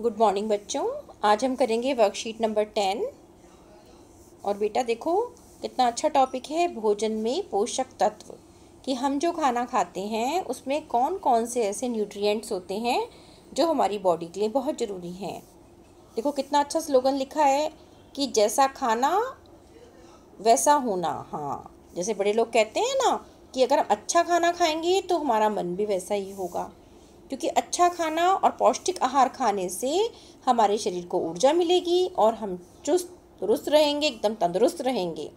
good morning बच्चों आज हम करेंगे वर्कशीट नंबर टेन और बेटा देखो कितना अच्छा टॉपिक है भोजन में पोषक तत्व कि हम जो खाना खाते हैं उसमें कौन कौन से ऐसे न्यूट्रिएंट्स होते हैं जो हमारी बॉडी के लिए बहुत ज़रूरी हैं देखो कितना अच्छा स्लोगन लिखा है कि जैसा खाना वैसा होना हाँ जैसे बड़े लोग कहते हैं ना कि अगर हम अच्छा खाना खाएंगे तो हमारा मन भी वैसा ही होगा क्योंकि अच्छा खाना और पौष्टिक आहार खाने से हमारे शरीर को ऊर्जा मिलेगी और हम चुस्त दुरुस्त रहेंगे एकदम तंदुरुस्त रहेंगे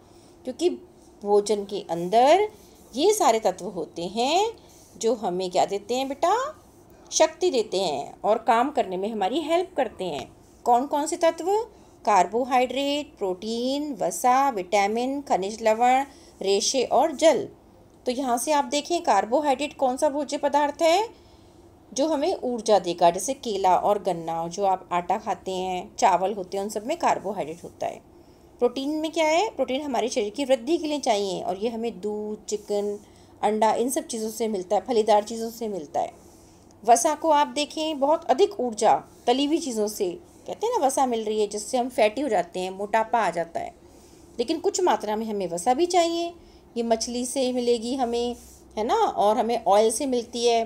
क्योंकि भोजन के अंदर ये सारे तत्व होते हैं जो हमें क्या देते हैं बेटा शक्ति देते हैं और काम करने में हमारी हेल्प करते हैं कौन कौन से तत्व कार्बोहाइड्रेट प्रोटीन वसा विटामिन खनिज लवण रेशे और जल तो यहाँ से आप देखें कार्बोहाइड्रेट कौन सा भोज्य पदार्थ है जो हमें ऊर्जा देगा जैसे केला और गन्ना जो आप आटा खाते हैं चावल होते हैं उन सब में कार्बोहाइड्रेट होता है प्रोटीन में क्या है प्रोटीन हमारे शरीर की वृद्धि के लिए चाहिए और ये हमें दूध चिकन अंडा इन सब चीज़ों से मिलता है फलीदार चीज़ों से मिलता है वसा को आप देखें बहुत अधिक ऊर्जा तली हुई चीज़ों से कहते हैं ना वसा मिल रही है जिससे हम फैटी हो जाते हैं मोटापा आ जाता है लेकिन कुछ मात्रा में हमें वसा भी चाहिए ये मछली से मिलेगी हमें है ना और हमें ऑयल से मिलती है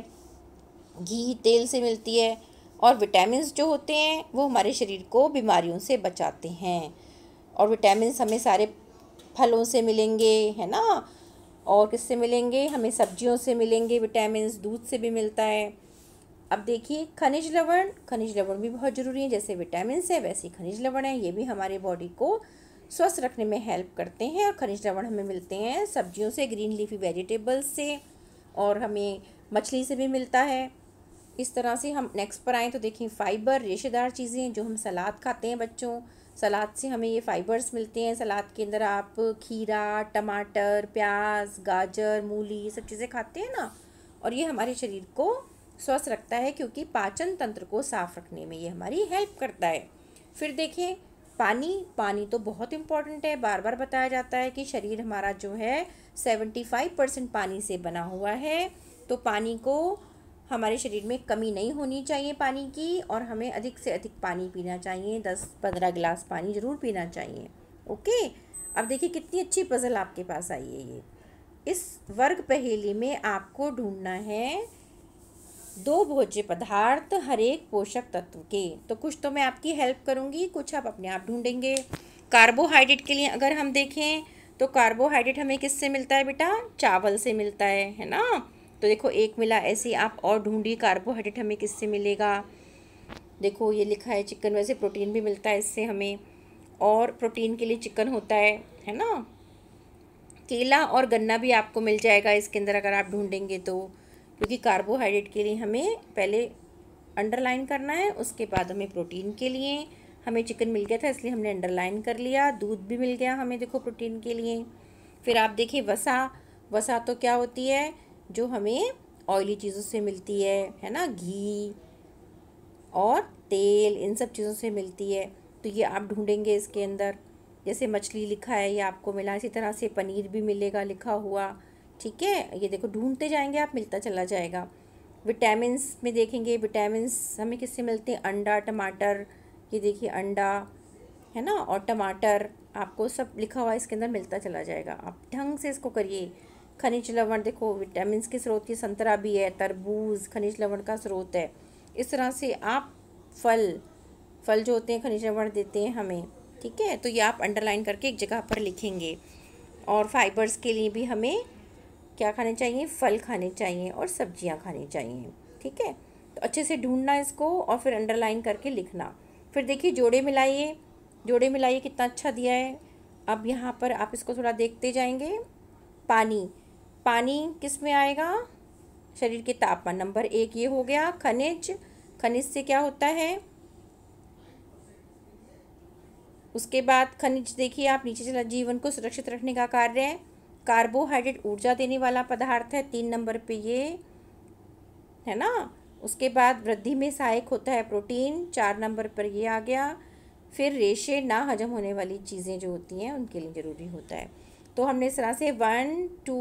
घी तेल से मिलती है और विटामिन जो होते हैं वो हमारे शरीर को बीमारियों से बचाते हैं और विटामिन हमें सारे फलों से मिलेंगे है ना और किससे मिलेंगे हमें सब्जियों से मिलेंगे विटामिन दूध से भी मिलता है अब देखिए खनिज लवण खनिज लवण भी बहुत ज़रूरी है जैसे विटामिन है वैसे खनिज लवण है ये भी हमारे बॉडी को स्वस्थ रखने में हेल्प करते हैं और खनिज लवण हमें मिलते हैं सब्जियों से ग्रीन लीफी वेजिटेबल्स से और हमें मछली से भी मिलता है इस तरह से हम नेक्स्ट पर आएँ तो देखें फ़ाइबर रेशेदार चीज़ें जो हम सलाद खाते हैं बच्चों सलाद से हमें ये फ़ाइबर्स मिलते हैं सलाद के अंदर आप खीरा टमाटर प्याज गाजर मूली सब चीज़ें खाते हैं ना और ये हमारे शरीर को स्वस्थ रखता है क्योंकि पाचन तंत्र को साफ़ रखने में ये हमारी हेल्प करता है फिर देखें पानी पानी तो बहुत इम्पॉर्टेंट है बार बार बताया जाता है कि शरीर हमारा जो है सेवेंटी फाइव परसेंट पानी से बना हुआ है तो पानी को हमारे शरीर में कमी नहीं होनी चाहिए पानी की और हमें अधिक से अधिक पानी पीना चाहिए दस पंद्रह गिलास पानी ज़रूर पीना चाहिए ओके अब देखिए कितनी अच्छी पज़ल आपके पास आई है ये इस वर्ग पहेली में आपको ढूंढना है दो भोज्य पदार्थ हर एक पोषक तत्व के तो कुछ तो मैं आपकी हेल्प करूँगी कुछ आप अपने आप ढूँढेंगे कार्बोहाइड्रेट के लिए अगर हम देखें तो कार्बोहाइड्रेट हमें किससे मिलता है बेटा चावल से मिलता है है ना तो देखो एक मिला ऐसे ही आप और ढूंढिए कार्बोहाइड्रेट हमें किससे मिलेगा देखो ये लिखा है चिकन वैसे प्रोटीन भी मिलता है इससे हमें और प्रोटीन के लिए चिकन होता है है ना केला और गन्ना भी आपको मिल जाएगा इसके अंदर अगर आप ढूंढेंगे तो क्योंकि कार्बोहाइड्रेट के लिए हमें पहले अंडरलाइन करना है उसके बाद हमें प्रोटीन के लिए हमें चिकन मिल गया था इसलिए हमने अंडरलाइन कर लिया दूध भी मिल गया हमें देखो प्रोटीन के लिए फिर आप देखिए वसा वसा तो क्या होती है जो हमें ऑयली चीज़ों से मिलती है है ना घी और तेल इन सब चीज़ों से मिलती है तो ये आप ढूंढेंगे इसके अंदर जैसे मछली लिखा है ये आपको मिला इसी तरह से पनीर भी मिलेगा लिखा हुआ ठीक है ये देखो ढूंढते जाएंगे आप मिलता चला जाएगा विटामिन में देखेंगे विटामिन हमें किससे मिलते हैं अंडा टमाटर ये देखिए अंडा है ना और टमाटर आपको सब लिखा हुआ इसके अंदर मिलता चला जाएगा आप ढंग से इसको करिए खनिज लवण देखो विटामिन के स्रोत ये संतरा भी है तरबूज खनिज लवण का स्रोत है इस तरह से आप फल फल जो होते हैं खनिज लवण देते हैं हमें ठीक है तो ये आप अंडरलाइन करके एक जगह पर लिखेंगे और फाइबर्स के लिए भी हमें क्या खाने चाहिए फल खाने चाहिए और सब्जियां खानी चाहिए ठीक है तो अच्छे से ढूंढना इसको और फिर अंडरलाइन करके लिखना फिर देखिए जोड़े मिलाइए जोड़े मिलाइए कितना अच्छा दिया है अब यहाँ पर आप इसको थोड़ा देखते जाएंगे पानी पानी किस में आएगा शरीर के तापमान नंबर एक ये हो गया खनिज खनिज से क्या होता है उसके बाद खनिज देखिए आप नीचे चला जीवन को सुरक्षित रखने का कार्य है कार्बोहाइड्रेट ऊर्जा देने वाला पदार्थ है तीन नंबर पे ये है ना उसके बाद वृद्धि में सहायक होता है प्रोटीन चार नंबर पर ये आ गया फिर रेशे ना हजम होने वाली चीज़ें जो होती हैं उनके लिए ज़रूरी होता है तो हमने इस तरह से one two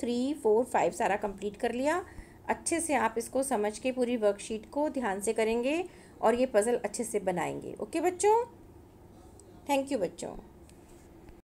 three four five सारा कंप्लीट कर लिया अच्छे से आप इसको समझ के पूरी वर्कशीट को ध्यान से करेंगे और ये पज़ल अच्छे से बनाएंगे ओके बच्चों थैंक यू बच्चों